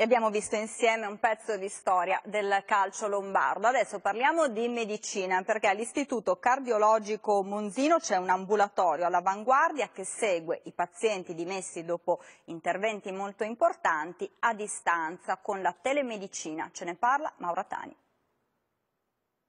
E abbiamo visto insieme un pezzo di storia del calcio lombardo. Adesso parliamo di medicina perché all'Istituto Cardiologico Monzino c'è un ambulatorio all'avanguardia che segue i pazienti dimessi dopo interventi molto importanti a distanza con la telemedicina. Ce ne parla Maura Tani.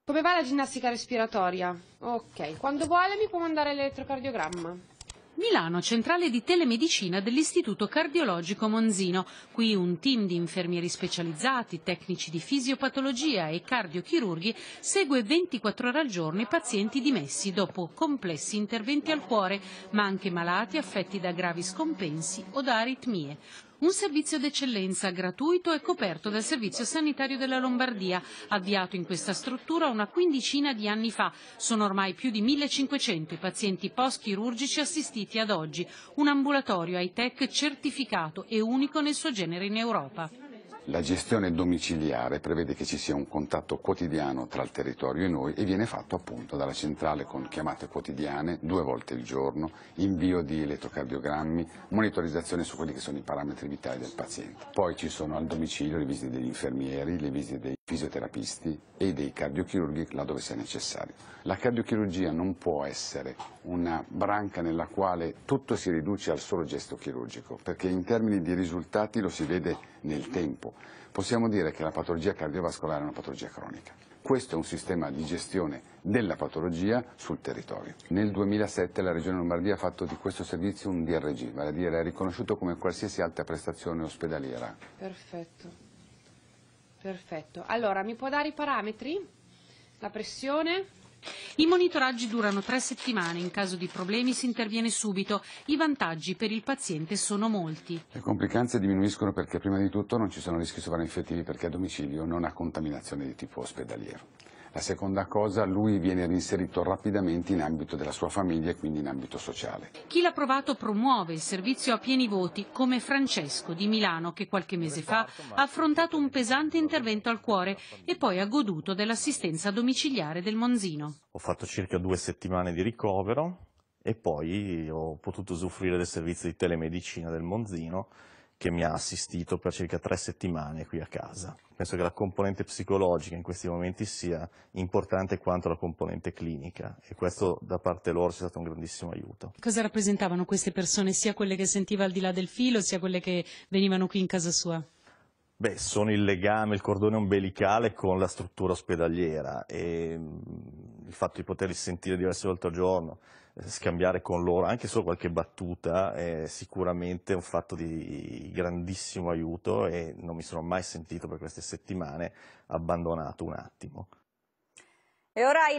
Come va la ginnastica respiratoria? Ok, quando vuole mi può mandare l'elettrocardiogramma. Milano, centrale di telemedicina dell'Istituto Cardiologico Monzino. Qui un team di infermieri specializzati, tecnici di fisiopatologia e cardiochirurghi segue 24 ore al giorno i pazienti dimessi dopo complessi interventi al cuore, ma anche malati affetti da gravi scompensi o da aritmie un servizio d'eccellenza gratuito e coperto dal Servizio Sanitario della Lombardia, avviato in questa struttura una quindicina di anni fa. Sono ormai più di 1500 i pazienti post-chirurgici assistiti ad oggi, un ambulatorio high-tech certificato e unico nel suo genere in Europa. La gestione domiciliare prevede che ci sia un contatto quotidiano tra il territorio e noi e viene fatto appunto dalla centrale con chiamate quotidiane due volte al giorno, invio di elettrocardiogrammi, monitorizzazione su quelli che sono i parametri vitali del paziente. Poi ci sono al domicilio le visite degli infermieri, le visite dei fisioterapisti e dei cardiochirurghi laddove sia necessario. La cardiochirurgia non può essere una branca nella quale tutto si riduce al solo gesto chirurgico, perché in termini di risultati lo si vede nel tempo. Possiamo dire che la patologia cardiovascolare è una patologia cronica. Questo è un sistema di gestione della patologia sul territorio. Nel 2007 la Regione Lombardia ha fatto di questo servizio un DRG, vale a dire è riconosciuto come qualsiasi alta prestazione ospedaliera. Perfetto. Perfetto. Allora, mi può dare i parametri? La pressione? I monitoraggi durano tre settimane, in caso di problemi si interviene subito, i vantaggi per il paziente sono molti. Le complicanze diminuiscono perché prima di tutto non ci sono rischi sovrainfettivi perché a domicilio non ha contaminazione di tipo ospedaliero. La seconda cosa, lui viene reinserito rapidamente in ambito della sua famiglia e quindi in ambito sociale. Chi l'ha provato promuove il servizio a pieni voti, come Francesco di Milano, che qualche mese fa ha affrontato un pesante intervento al cuore e poi ha goduto dell'assistenza domiciliare del Monzino. Ho fatto circa due settimane di ricovero e poi ho potuto usufruire del servizio di telemedicina del Monzino che mi ha assistito per circa tre settimane qui a casa. Penso che la componente psicologica in questi momenti sia importante quanto la componente clinica e questo da parte loro è stato un grandissimo aiuto. Cosa rappresentavano queste persone, sia quelle che sentiva al di là del filo, sia quelle che venivano qui in casa sua? Beh, sono il legame, il cordone ombelicale con la struttura ospedaliera e il fatto di poterli sentire diverse volte al giorno, eh, scambiare con loro anche solo qualche battuta è sicuramente un fatto di grandissimo aiuto e non mi sono mai sentito per queste settimane abbandonato un attimo.